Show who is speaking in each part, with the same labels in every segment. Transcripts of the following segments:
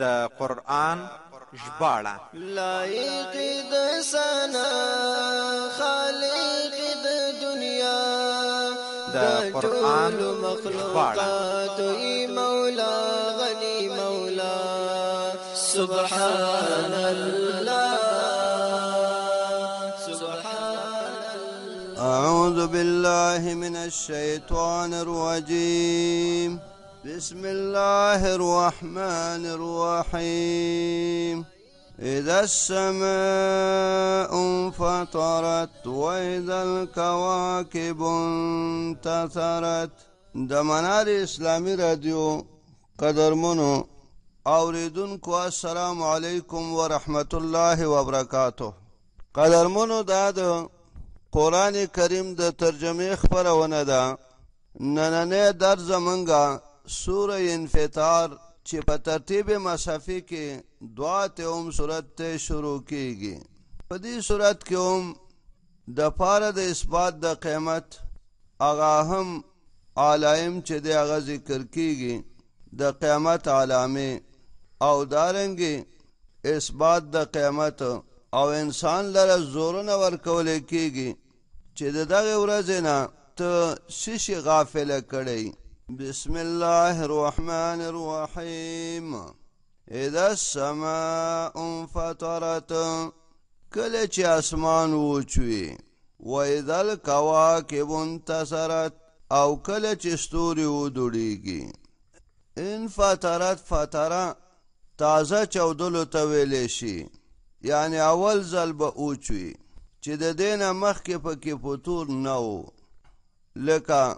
Speaker 1: د قران ژباړه لایق د سنا خالق د دنیا د قران مخلوقات ای مولا غنی مولا سبحان الله أعوذ بالله من الشيطان الرجيم بسم الله الرحمن الرحيم إذا السماء انفطرت وإذا الكواكب انتثرت د منار اسلامي رادیو قدرمنو اوریدونکو السلام علیکم ورحمت الله وبرکاته قدرمنو دا د قران کریم د ترجمه خبرونه ده نننې در زمونږه سوره انفطار چې په ترتیب مصحفی کې دعا ته هم صورت ته شروع کیږي په دې صورت کې هم د پاره د اثبات د قیامت اغا هم علایم چې د اغا ذکر کیږي د قیامت علامه او دارنګي اثبات د قیامت او انسان لره زورونه ورکول کیږي چې دغه ورځ نه ته شیشي غافل کړي بسم الله الرحمن الرحيم اذا السماء انفطرت کله چې اسمان وچوي و اذا الكواكب انتصرت او کله چې ستوري ودړيږي انفطرت فطره تازه چودلو ته ویلې شي یعنی اول ځل به اوچوي چې د دینه مخکې پکې پتور نه و لکه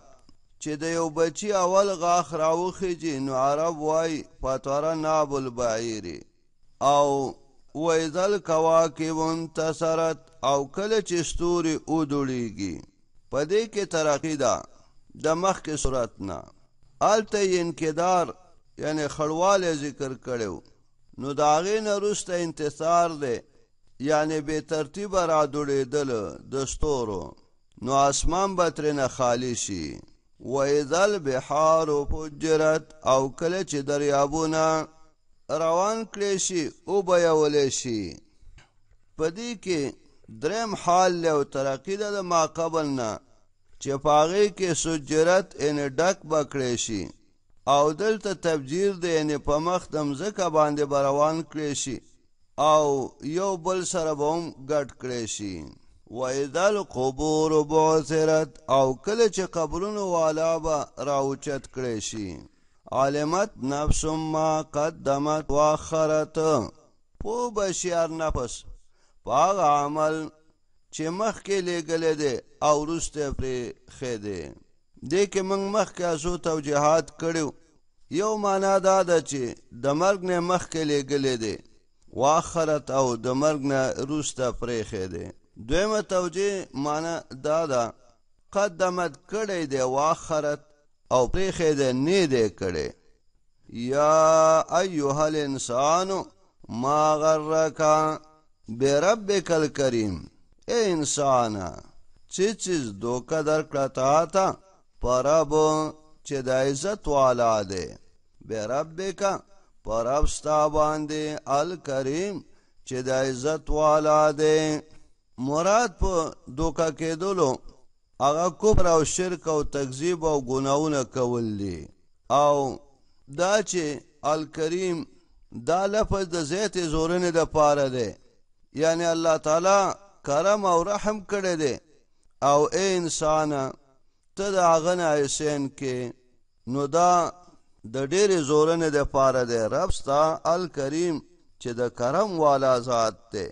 Speaker 1: چې د یو بچی اول غاخ راوخیږي نو عرب وای فاتوره ناب البعیر او ویدل کواکب انتصرت او کله چې ستوري ودړيږي په دې کې ترقی ده د مخ کې صورت نه الته انکدار یعنی خړواله ذکر کړو نو داغې نه روسته انتصار دی یعنی به ترتیب را دړېدل د ستورو نو اسمان به ترنه خالی شي و اذل بحار فجرت او کله چې دریابونه روان کړي شي او بیاول شي پدې کې درم حال له ترقید د ما قبل نه چې پاغه کې سجرت ان ډک بکړې شي او دلته تبجیر دی ان په مخ دم زکه باندې بروان کړې شي او یو بل سره به هم ګډ کړې شي وَإِذَا الْقُبُورُ بُعْثِرَتْ او کله چې قبرونو والا به راوچت کړي شي علمت نفس ما قدمت واخرت پو بشیار نفس پاغ عمل چې مخکې لګلې دي او وروسته پرې خې دي دې کې موږ مخکې ازو توجيهات کړو یو معنا دا ده چې د مرګ نه مخکې لګلې دي واخرت او د مرګ نه وروسته پرې خې دي دویمه توجیه معنی دا ده قدمت کړی دی واخرت او پریخې دی نه دی کړی یا ایها الانسان ما غرک بربک الکریم اے انسان چې چیز دوکا درکړه تا ته پرب چې د عزت والا دی بربک پرب ستا باندې الکریم چې د عزت والا دی مراد په دوکا کېدلو هغه کفر او شرک او تکذیب او ګناونه کول دي او دا چې الکریم دا لفظ د زیت زورنه د پاره دی یعنی الله تعالی کرم او رحم کړی دی او اے انسان ته د هغه نه احسان کې نو دا د ډېرې زورنه د پاره دی رب ستا الکریم چې د کرم والا ذات دی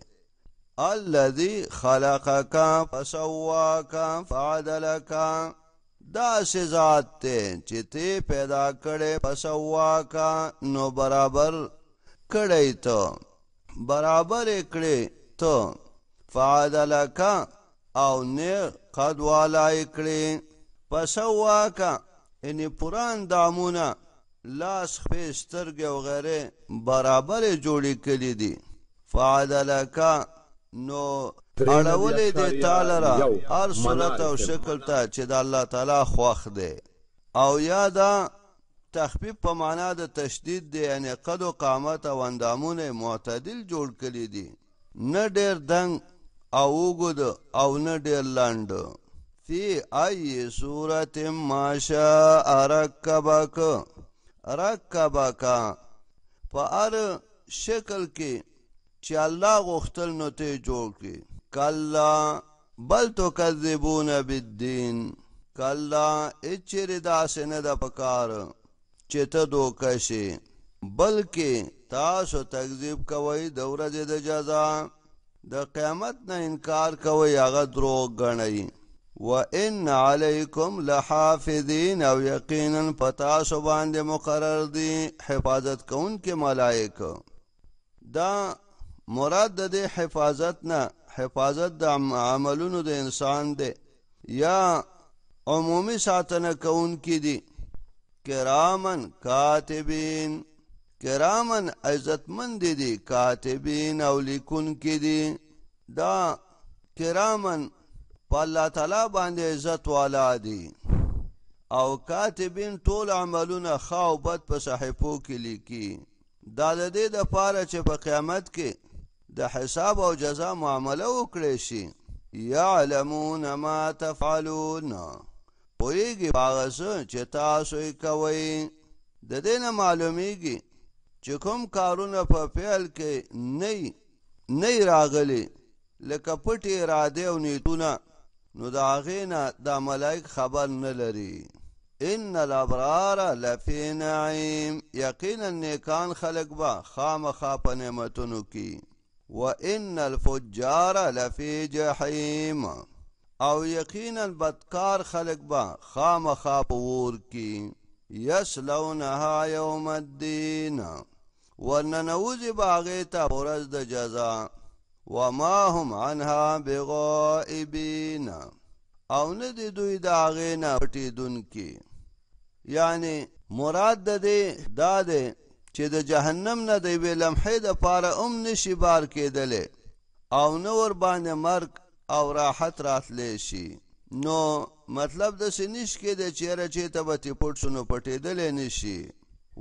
Speaker 1: الذي خلقك فسواك فعدلك دا ذات ته چې ته پیدا کړې فسواک نو برابر کړې ته برابر کړې ته فعدلك او نه قد والا کړې فسواک ان پران دامونه لاس خپې سترګې او غیره برابر جوړې کړې دي فعدلک نو اړولې دې تعالی را هر صورت او شکل ته چې د الله تعالی خوښ دی او یادا تخفیف په معنا د تشدید دی یعنی قد او قامت او اندامونه معتدل جوړ کړي دي نه ډیر دنګ او وګد او نه ډیر لاند فی ای صورت ما شاء رکبک رکبک په ار شکل کې چې الله غوښتل نو ته جوړ کړي کلا بل تو کذبون بالدین کلا اچر داسنه د پکار چې ته دوکه شي بلکې تاسو تکذیب کوئ د ورځې د جزا د قیامت نه انکار کوئ هغه دروغ ګڼئ وان علیکم لحافظین او یقینا پتا سو باندې مقرر دي حفاظت کون کې ملائکه دا مراد د دې حفاظت نه حفاظت د عملونو د انسان دی یا عمومی ساتنه کون کی دي کرامن کاتبین کرامن عزتمن دي دي کاتبین او لیکون کی دي دا کرامن په الله تعالی باندې عزت والا دي او کاتبین ټول عملونه خاوبت په صحیفو کې لیکي دا د دې د پاره چې په قیامت کې د حساب او جزا معامله وکړي شي یعلمون ما تفعلون پویږي هغه څه چې تاسو یې کوئ د دې نه معلومیږي چې کوم کارونه په فعل کې نه نه راغلي لکه پټي اراده او نیتونه نو دا غینا د ملائک خبر نه لري ان الابرار لفی نعیم یقینا نیکان خلق با خامخا په نعمتونو کې وان الفجار لفی جحیم او یقینا بدکار خلق با خامخا پور کی یسلونها یوم الدین ورننوز باغیتا ورز د جزا وما هم عنها بغائبین او نه دی دوی دا غینا پټی دن کی یعنی مراد د دې دا ده چې د جهنم نه د وی لمحې د پاره ام نشي بار کېدلې او نور باندې مرګ او راحت راتلې شي نو مطلب د سنیش کې د چیرې چې ته به پټ شنو پټېدلې نشي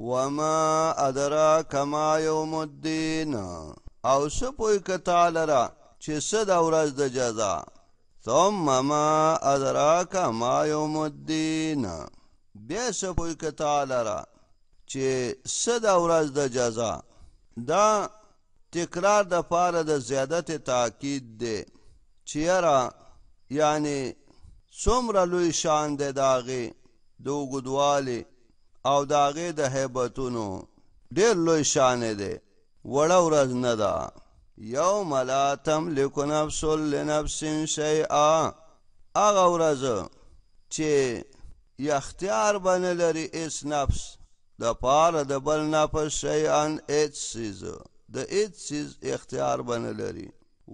Speaker 1: وما ادرا کما یوم الدین او سپوی کتا لرا چې صد اورز د جزا ثم ما ادرا کما یوم الدین بیا سپوی کتا لرا چې صد اورز د جزا دا تکرار د پاره د زیادت تاکید دی چې را یعنی څومره لوی شان دی داغه دو ګدواله او داغه د هیبتونو ډیر لوی شان دی وړه ورځ نه ده یوم لا تملک نفس لنفس شیئا هغه ورځ چې اختیار بنه لري اس نفس د پار د بل نه په شیان اچ سیز د اچ سیز اختیار بنه لري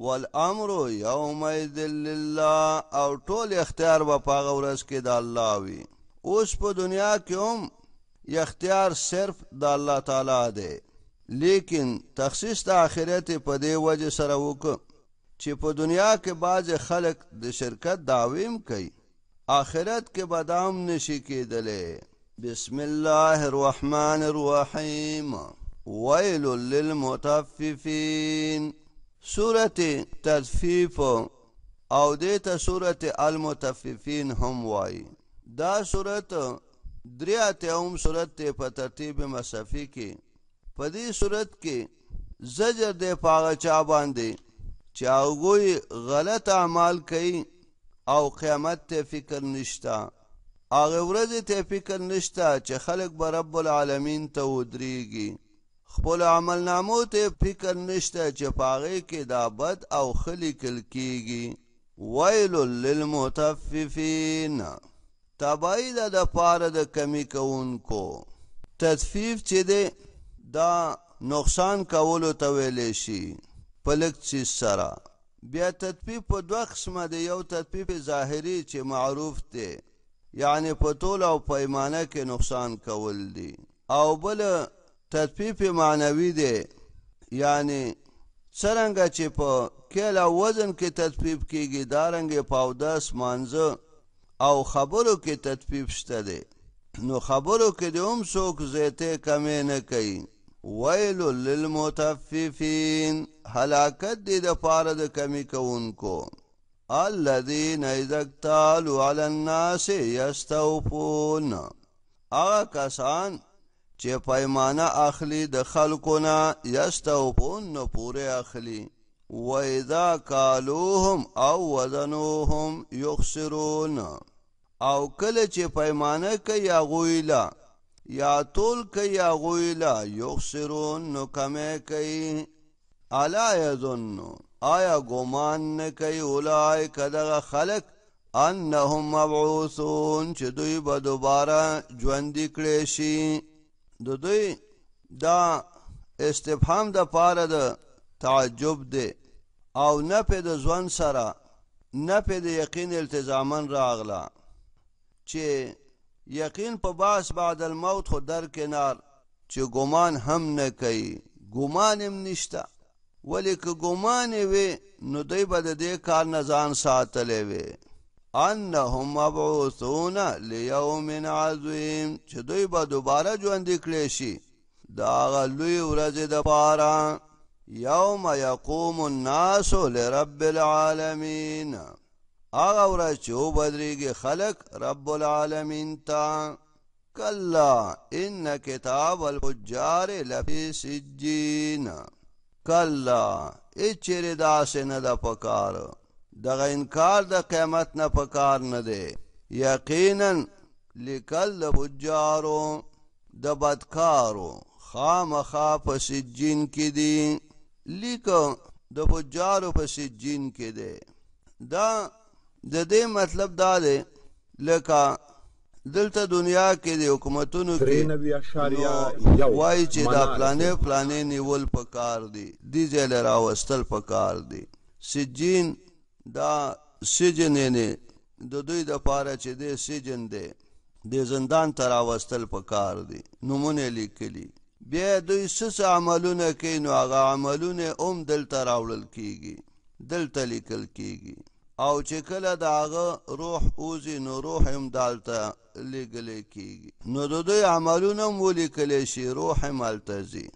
Speaker 1: والامر یوم لله او ټول اختیار به پاغه ورځ کې د الله وي اوس په دنیا کې هم اختیار صرف د الله تعالی دی لیکن تخصیص د آخرت په دی وجه سره وکړه چې په دنیا کې بعض خلک د شرکت داویم کوي آخرت کې بادام نشي کېدلی بسم الله الرحمن الرحيم ويل للمطففين سورة تطفیف او دیتا سورة المطففین هم وای دا سورت دریات اوم سورت په ترتیب مصفی کې په دې سورت کې زجر د پاغه چا باندې چا وګوي غلط اعمال کوي او قیامت ته فکر نشتا هغه ورځې ته فکر نشته چې خلک به رب العالمین ته ودرېږي خپل عمل نامو ته فکر نشته چې پاغې کې دا بد او خلی کل کیږي ویل للمتففین تبای ده د پاره د کمی کوونکو تدفیف چې دی دا نقصان کولو ته ویلی شي په لږ څیز سره بیا تدفیف په دوه قسمه دی یو تدفیف ظاهري چې معروف دی یعنی په طول او پیمانه کې نقصان کول دي او بل تطفیف معنوي دی یعنی څرنګه چې په کله وزن کې تطفیف کیږي دارنګ په اوداس مانزه او خبرو کې تطفیف شته دی نو خبرو کې د هم څوک زیته کمې نه کوي ویل للمتففین هلاکت دی د پاره د کمی کوونکو الذين اذا اكتالوا على الناس يستوفون هغه کسان چې پیمانه اخلي د خلکو نه یستوفون نو پوره اخلي و اذا کالوهم او وزنوهم يخسرون او کله چې پیمانه کوي غویلا یا طول کوي غویلا يخسرون نو کمه کوي الا يظنون آیا ګومان نه کوي اولای کدغه خلق انهم مبعوثون چې دوی به دوباره ژوندې کړي شي د دوی دا استفهام د پاره د تعجب دی او نه په د ځوان سره نه په د یقین التزامن راغله چې یقین په باس بعد الموت خو در کنار چې ګومان هم نه کوي ګومان هم نشته ولی که ګمانې وي نو دوی به د دې کار نه ځان ساتلی وي انهم مبعوثون لیوم عظیم چې دوی به دوباره ژوندي کړی شي د هغه لوی ورځې دپاره یوم یقوم الناس لرب العالمین هغه ورځ چې وبدرېږي خلک رب العالمین ته کلا ان کتاب الفجار لفی سجین کلا اچره دا نه د پکار دغه انکار د قیامت نه پکار نه دی یقینا لکل بجارو د بدکارو خامخا په سجین کې دی لیکو د بجارو په سجین کې دی دا د دې مطلب دا دی لکه دلته دنیا کې د حکومتونو کې وایي چې دا پلانې پلانې نیول پکار دی دی ځای له راوستل پکار دی سجین دا سجن نه د دوی د پاره چې دی سجن دی د زندان ته راوستل پکار دی نمونه لیکلی بیا دوی سس عملونه کوي نو هغه عملونه اوم دلته راوړل کیږي دلته لیکل کیږي او چې کله داغه روح اوزی نو روح هم دالته لګلې کیږي نو د دوی عملونه ولیکل شي روح هم التزي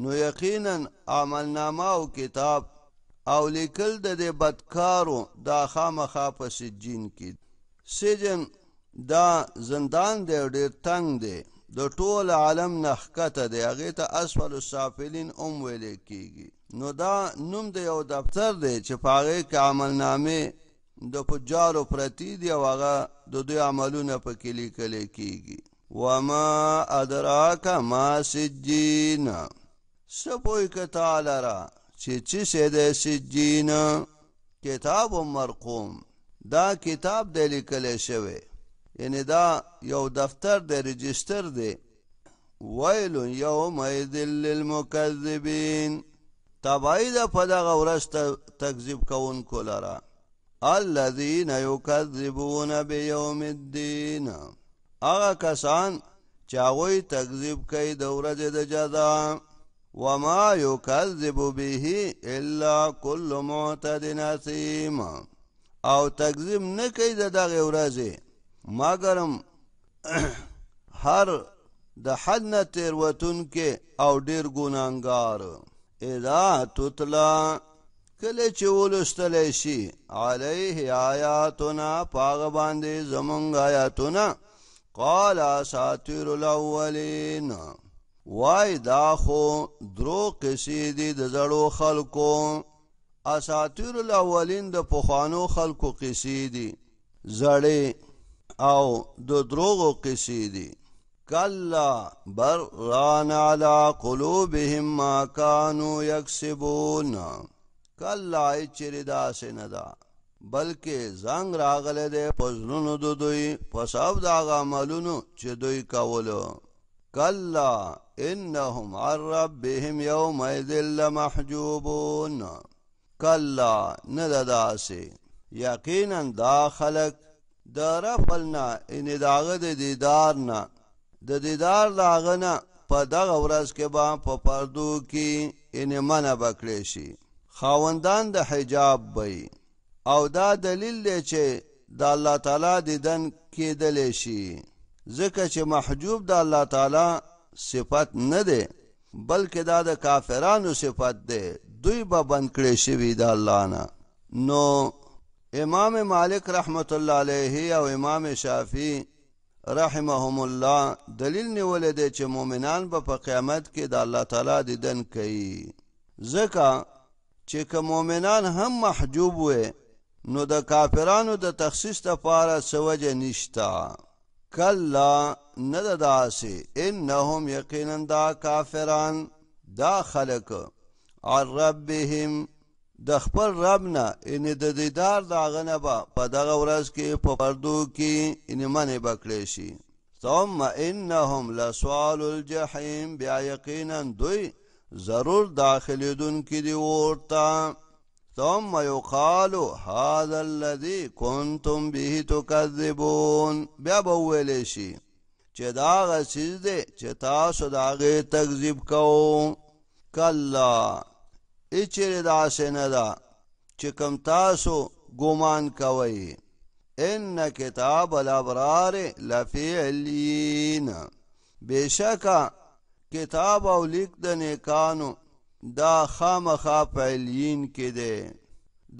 Speaker 1: نو یقینا عملنامه او کتاب او لیکل د دې بدکارو دا خامخا په سجین کې سجن دا زندان دی ډیر تنگ دی د ټول عالم نخکته دی هغه ته اسفل السافلین اوم ویل کیږي نو دا نوم د یو دفتر دی چې پاره کې عملنامه د پجارو پرتی دی او هغه د دوی عملونه په کلی کلی کیږي وما ادراک ما سجین سپوی کتال را چې چې سید سجین کتاب مرقوم دا کتاب د لیکل شوی یعنی دا یو دفتر د رجستر دی ویل یوم ایذل للمکذبین تبعید په دغه ورځ تکذیب کوونکو لره الذين يكذبون بيوم الدين هغه کسان چې هغه تکذیب کوي د ورځې د جزا وما يكذب به الا كل معتد نسيم او تکذیب نه کوي د دغه ورځې ماګرم هر د حد نه تیر وتون کې او ډیر ګناګار اذا تطلع کله چې ولستلی شي علیه آیاتنا پاغ باندې زمونږ آیاتنا قال ساتیر الاولین وای دا خو درو قصې دي د زړو خلکو اساتیر الاولین د پخوانو خلکو قصې دي زړې او د دروغو قصې دي کلا بران علی قلوبهم ما کانوا یکسبون کله چیرې دا سينه ده بلکې زنګ راغله ده پزلونو د دوی پساو دا غملونو چې دوی کولو کلا انهم عن ربهم يومئذ لمحجوبون کلا نه ده داسې یقینا دا خلک د رفلنا ان داغه د دیدار نه د دیدار داغه نه په دغه ورځ کې به په پردو کې ان منه بکړې شي خاوندان د حجاب وي او دا دلیل دی چې د الله تعالی دیدن کېدل شي ځکه چې محجوب د الله تعالی صفت نه دی بلکې دا د کافرانو صفت دی دوی به بند کړی شوي د الله نه نو امام مالک رحمت الله علیه او امام شافعی رحمهم الله دلیل نیولې دی چې مؤمنان به په قیامت کې د الله تعالی دیدن کوي ځکه چې که مؤمنان هم محجوب وي نو د کافرانو د تخصیص لپاره سوجه نشتا کلا نه د داسې انهم یقینا دا کافران دا خلق عن ربهم د خپل رب نه ان د دیدار دا غنه به په دغه ورځ کې په پردو کې ان منه بکړې شي ثم انهم لسوال الجحیم بیا یقینا دوی ضرور داخلیدون کې دی ورته ثم يقال هذا الذي كنتم به تكذبون بیا به ویل شي چې دا غسیز دی چې تاسو دا غي تکذیب کوو کلا اچره دا سينه دا چې کم تاسو ګومان کوي ان کتاب الابرار لفی علین بشکا کتاب او لیک د نیکانو دا خامخا فعلین کې دی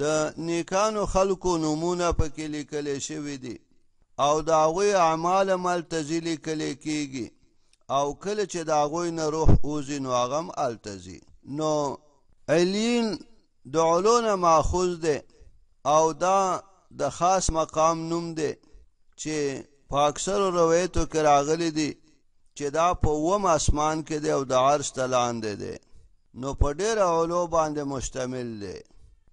Speaker 1: د نیکانو خلکو نمونه په کې لیکل شوی دی او دا غوی اعمال مل تزیل کلی کیږي او کله چې دا غوی نه روح اوزي نو هغه التزی نو علین د علونه ماخوذ دی او دا د خاص مقام نوم دی چې په اکثر روایتو کې راغلی دی چې دا په وم اسمان کې دی او د عرش تلاندې دی نو په ډېر علو باندې مشتمل دی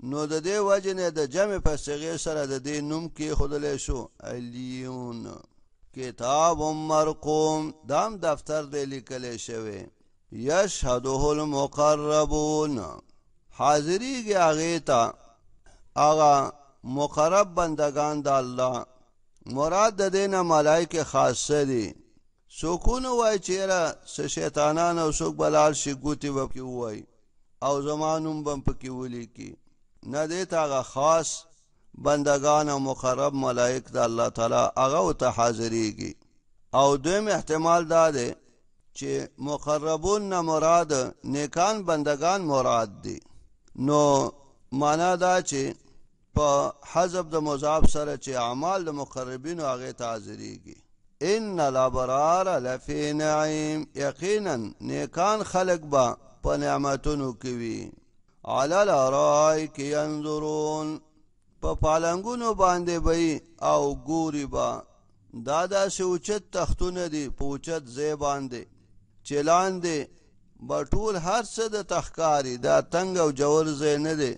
Speaker 1: نو د دې وجه نه د جمع په صيغه سره د دې نوم کې خودلې شو الیون کتاب مرقوم دام دفتر دی لیکل شوی یشهده المقربون حاضریږي هغه ته هغه مقرب بندگان د الله مراد د دینه ملائکه خاصه دي دی سوکونه وای چیرې س شیطانان او سوک بلال شي ګوتی وکي وای او زمانوم بم پکې ولي کی نه دې تاغه خاص بندگان او مقرب ملائک د الله تعالی هغه او ته حاضرېږي او دویم احتمال دا دی چې مقربون نه مراد نیکان بندگان مراد دي نو معنا دا چې په حذف د مضاف سره چې اعمال د مقربین هغه ته حاضرېږي ان الابرار لفی نعیم یقینا نیکان خلق با په نعمتونو کې وي علی الارای کې انظرون په پا پالنګونو باندې به او ګوري با دا داسې اوچت تختونه دي په اوچت ځای باندې چلان دی به ټول هر څه د تخکاري دا تنگ او جوړ ځای نه دی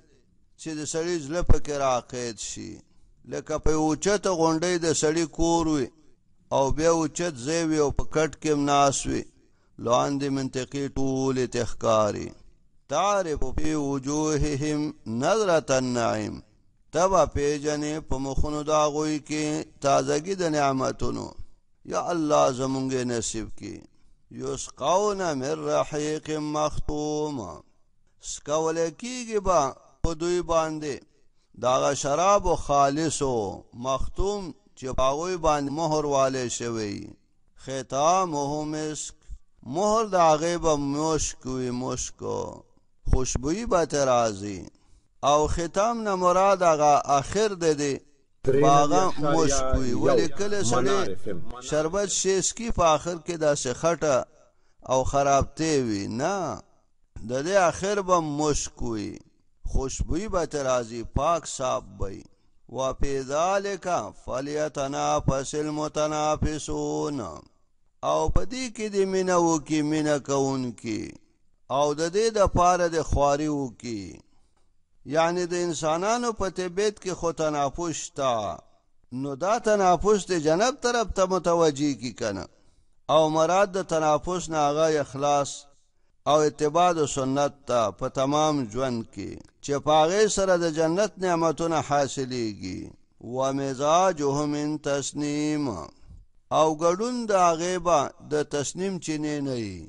Speaker 1: چې د سړي زله پکې راقید شي لکه په اوچته غونډۍ د سړي کور وي او بیا اوچت زیوی او په کټ کې مناسوي لاندې منطقي ټول تخکاری تعرف په وجوههم نظرة النعیم تبا پیجنې په مخونو دا غوي کې تازګي د نعمتونو یا الله زمونږه نصیب کې یسقون من رحیق مختوم سکول کېږي با په دوی باندې دا شراب خالصو مختوم چې پاغوی باندې مهر والے شوی ختامه مسک مهر د هغه به مشک وي مشکو خوشبوئی به ترازی او ختام نه مراد هغه اخر د دی باغه مشک وي ولی کله سړی شربت شیس کی په اخر کې داسې خټه او خرابته وي نه د دې اخر به مشک وي خوشبوئی به ترازی پاک صاحب وي وفي ذلك فليتنافس المتنافسون او پدې کې د مینو کې مینا کون کې او د دې د پاره د خواريو کې یعنی د انسانانو په طبيعت کې خو تنافس تا نو دا تنافس د جنت طرف ته متوجي کی کنه او مراد د تنافس نه هغه اخلاص او اتباع د سنت ته په تمام ژوند کې چې پاغې سره د جنت نعمتونه حاصلېږي و مزاجه من تسنیم او ګډون د هغې به د تسنیم چینې نه وي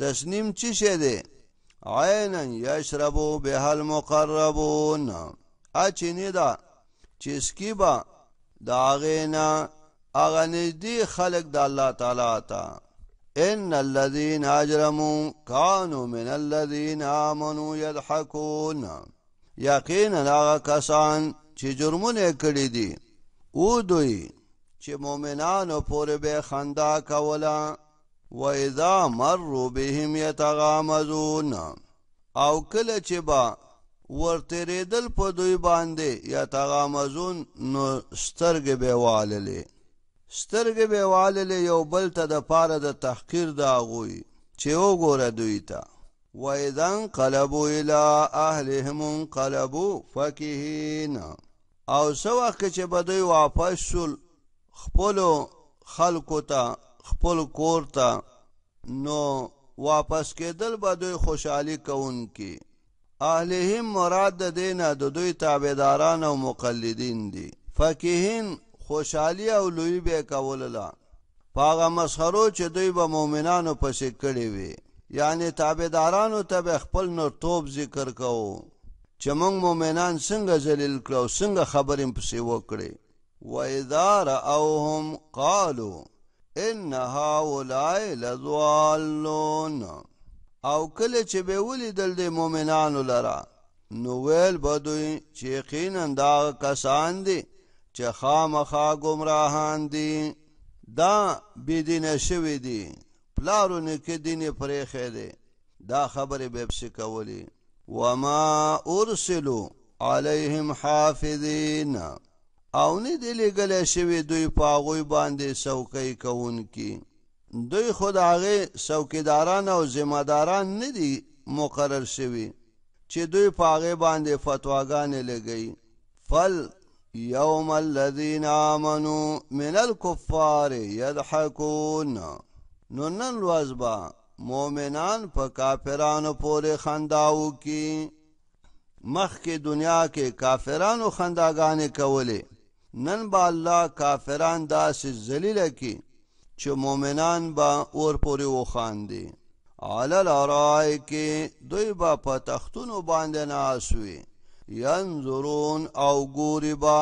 Speaker 1: تسنیم څه شی دی عینا یشربو بها المقربون ا چینې ده چې سکي به د هغې نه هغه نږدې خلک د الله تعالی ته ان الذين اجرموا كانوا من الذين امنوا يضحكون یقینا هغه کسان چې جرمونه کړی دي او دوی چې مؤمنانو پورې به خندا کوله و اذا مروا بهم يتغامزون او کله چې با ورته ریدل په دوی باندې یا تغامزون نو سترګې به واللې سترګې به واللې یو بل ته د پاره د تحقیر دا غوي چې وګوره دوی ته وإذا انقلبوا إلى أهلهم انقلبوا فكهين او سو وخت چې بدوی واپس شول خپل خلکو ته خپل کور ته نو واپس کېدل بدوی خوشحالي کوونکی اهلهم مراد د دین د دوی تابعداران او مقلدین دي فقیهین خوشحالي او لوی به کوللا پاغه مسخرو چې دوی به مؤمنانو پسې کړي وي یعنی تابعدارانو ته به خپل نرتوب ذکر کوو چې موږ مؤمنان څنګه ذلیل کړو څنګه خبرې پسې وکړې وإذا رأوهم قالوا إن هؤلاء لضالون او کله چې به ولیدل د مؤمنانو لره نو ویل بدوی چې یقینا دا کسان دي چې خامخا گمراهان دي دا بيدینه شوی دي پلارونه کې دینه پرې خېده دا خبره به څه کولی وما ارسلوا عليهم حافظين او نه دی لګل شوی دوی پاغوي باندې څوکۍ کوونکی دوی خود هغه څوکیداران او ذمہ داران نه دي مقرر شوی چې دوی پاغه باندې فتواګانې لګي فل يوم الذين آمنوا من الكفار يضحكون نو نن لوازبا مؤمنان په کافرانو پورې خنداو کی مخ کې دنیا کې کافرانو خنداګانې کولې نن با الله کافران داسې ذلیل کی چې مؤمنان با اور پورې وخاندي علل رای کې دوی با په تختونو باندې ناسوي ينظرون او ګوري با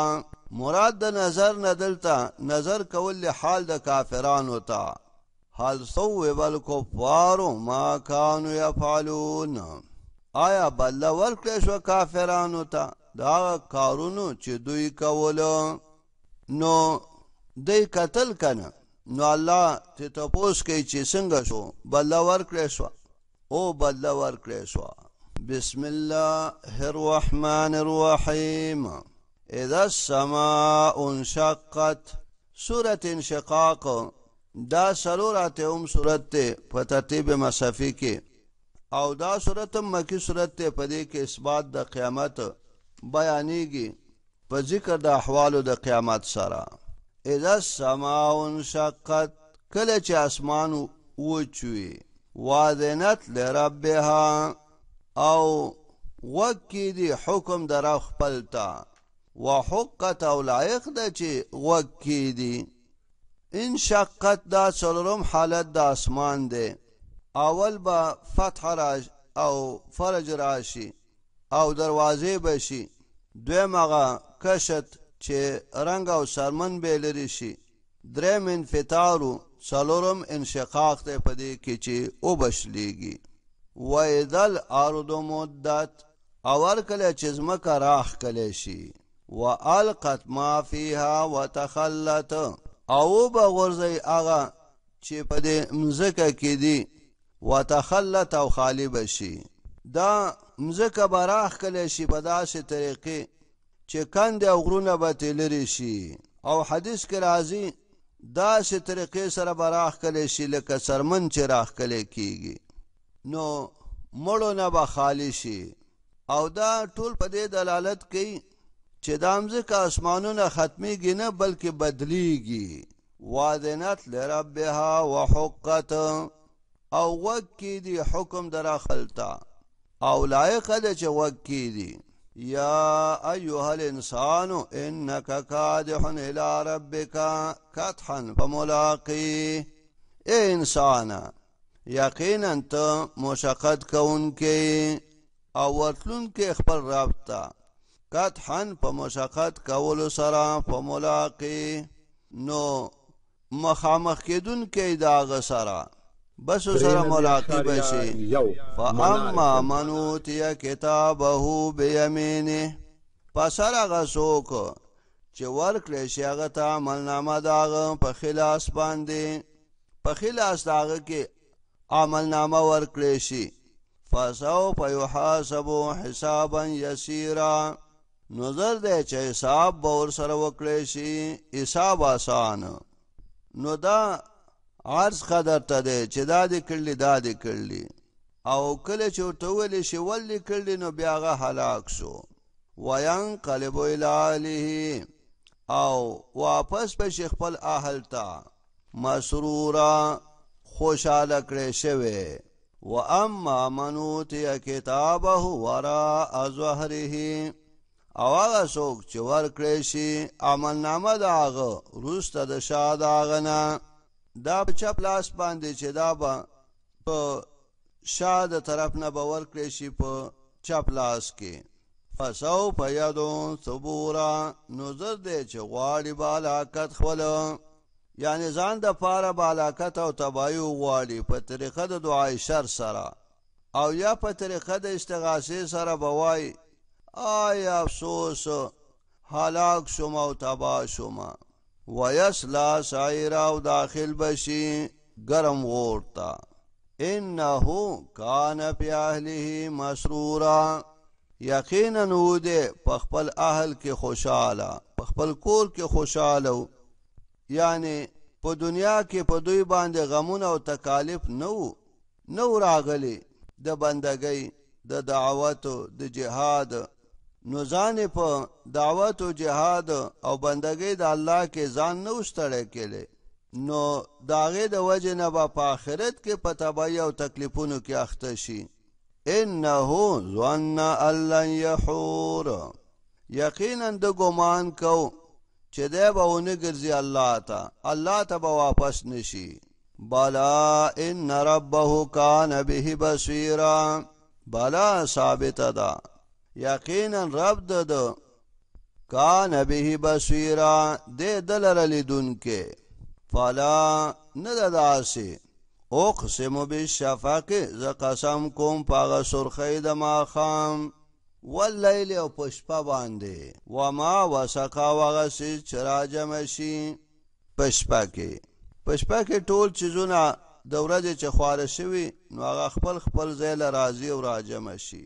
Speaker 1: مراد د نظر نه دلته نظر کول حال د کافرانو ته هل صوب الكفار ما كانوا يفعلون آیا بدله ورکړې شو کافرانو ته دا کارونو چې دوی کولو نو دوی قتل کنه نو الله ته تاسو کوي چې څنګه شو بدله ورکړې شو او بدله ورکړې شو بسم الله الرحمن الرحيم اذا السماء انشقت سوره انشقاق دا سلور آتے ام صورت تے فترتیب مصحفی کی او دا صورت مکی صورت تے پدی کے اثبات د قیامت بیانی گی پا ذکر دا احوالو د قیامت سارا اذا سماون شقت کل چې اسمان وچوي واذنت لربها او وکی دی حکم در خپل تا وحقت او لایق ده چې وکی دی ان شقت دا څلورم حالت د اسمان دی اول به فتح راش او فرج راشي او دروازې به شي دویم هغه کشت چې رنگ او سرمن به لري شي دریم انفتارو څلورم انشقاق ته پدې کې چې او بشليږي وَإِذَا الْأَرْضُ مُدَّتْ اور کله چې ځمکه راخ کله شي وَأَلْقَتْ مَا فِيهَا وَتَخَلَّتْ او به غورځي هغه چې په دې مزکه کې دی وتخلت او خالی بشي دا مزکه براخ کله شي په داسې طریقې چې کند او غرونه به تلری شي او حدیث کې راځي داسې طریقې سره براخ کله شي لکه سرمن چې راخ کله کیږي نو مړو نه به خالی شي او دا ټول په دې دلالت کوي چې دا ځکه اسمانونه ختمیږي نه بلکې بدلیږي وادنت لربها وحقت او وکی دی حکم در خلتا او لایق ده چې وکی دی یا ایها الانسان انك کادح الى ربك کدحا فملاقی اے انسان یقینا ته مشقت کوونکې او ورتلونکې خپل رب ته قطحن په مشقت کولو سره په ملاقه نو مخامخ کېدون کې دا غ سره بس سره ملاقه بشي فاما من اوتی کتابه بيمينه پس هغه څوک چې ورکړي شي هغه ته عملنامه داغه په خلاص باندې په خلاص داغه کې عملنامه ورکړي شي فسو فيحاسب حسابا يسيرا نظر دی چې حساب باور سره وکړې شي حساب آسان نو دا عرض قدر ته دی چې دا دې کړلی دا دې کړلی او کله چې ورته ویلې شي ولې کړلی نو بیا هغه هلاک شو وینقلب الی اهله او واپس به شیخ خپل اهل ته مسرورا خوشاله کړی شوی و اما منوتی کتابه ورا ظهره او هغه څوک چې ورکړی شي عمل نامه د هغه وروسته د شا د هغه نه دا په چپ لاس باندې چې دا به په شا د طرف نه به ورکړی شي په چپ لاس کې فسو په یادو ثبورا نو زر دی چې غواړي به علاقت خپله یعنی ځان د پاره به علاقت او تبایي وغواړي په طریقه د دعای شر سره او یا په طریقه د استغاثې سره به وایي آی افسوس هلاک شوم او تبا شوم ویسلا سعیرا او داخل بشي گرم غورتا انه کان فی اهله مسرورا یقینا وده په خپل اهل کې خوشاله په خپل کور کې خوشاله یعنی په دنیا کې په دوی باندې غمونه او تکالیف نو نو راغلي د بندګۍ د دعوت د جهاد نو ځان په دعوت او جهاد او بندګۍ د الله کې ځان نه وستړی کړي نو داغه د وجه نه په آخرت کې په تبعی او تکلیفونو کې اخته شي انه ظن الله يحور یقینا د ګمان کو چې دی به ونه ګرځي الله ته الله ته به واپس نشي بالا ان ربه کان به بصیرا بالا ثابت ده یقینا رب د د کان به بصیرا د دلر لیدون کې فلا ند داسی اقسم بالشفق ز قسم کوم پاغه سرخی د ماخام واللیل او پشپا باندې وما وسقا وغسی چراج مشی پشپا کې پشپا کې ټول چیزونه د ورځې چې خواره شوي نو هغه خپل خپل ځای له راځي او راجمه شي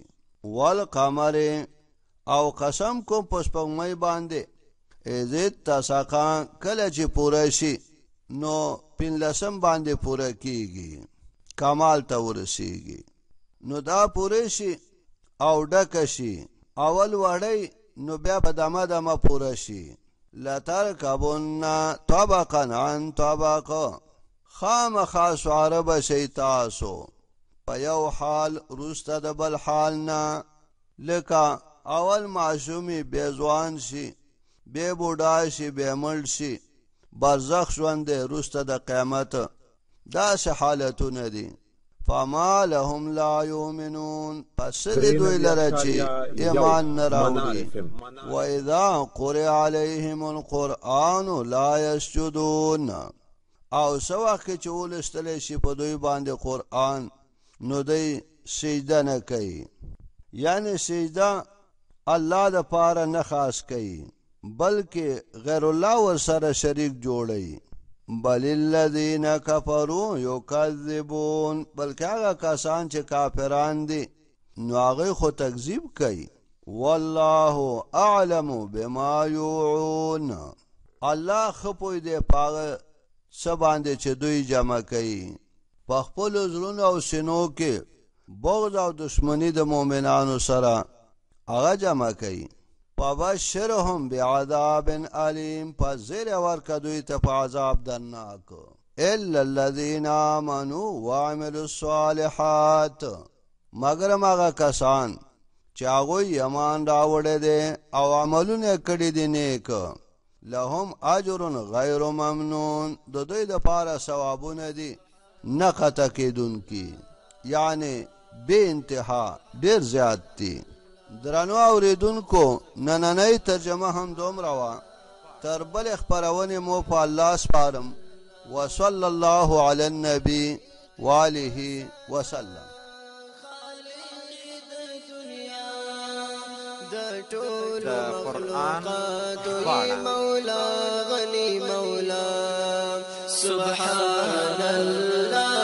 Speaker 1: والقمر او قسم کوم په سپوږمۍ باندې ازید تاساقان کله چې پوره شي نو پنلسم باندې پوره کیږي کمال ته ورسیږي نو دا پوره شي او ډک شي اول وړی نو بیا په دمه دمه پوره شي لترکبن طبقا عن طبق خام خاص عرب شي تاسو په یو حال روسته د بل حال نه لکه اول معشومی بیا ځوان شي بیا بوډا شي بیا مړ شي برزخ ژوند دی روسته د قیامت داسې حالتونه دي فما لهم لا يؤمنون پس دې دوی لره چې ایمان نه راوړي و اذا قرئ عليهم القران لا يسجدون او سوخ چې ولستلې شي په دوی باندې قران نو دی سجده نه کوي یعنی سجده الله د پاره نه خاص کوي بلکې غیر الله ور سره شریک جوړي بل الذين كفروا يكذبون بلکې هغه کسان چې کافران دي نو هغه خو تکذیب کوي والله اعلم بما يوعون الله خپوی دی پاغه سباندې چې دوی جمع کوي په خپل زړونو او سینو کې بغض او دشمنی د مؤمنانو سره هغه جمع کوي فبشرهم بعذاب الیم فزیر ورکه دوی ته په عذاب درناک الا الذين امنوا وعملوا الصالحات مگر هغه کسان چې هغه ایمان راوړی دی او عملونه کړی دي نیک لهم اجر غیر ممنون د دوی د پاره ثوابونه دي نه قطع کیدونکي یعنی به انتها ډیر زیات دي درنو اوریدونکو نننۍ ترجمه هم دومره وه تر بلې خپرونې مو په الله سپارم وصلى الله على النبي وآله وسلم قرآن مولا غني مولا سبحان الله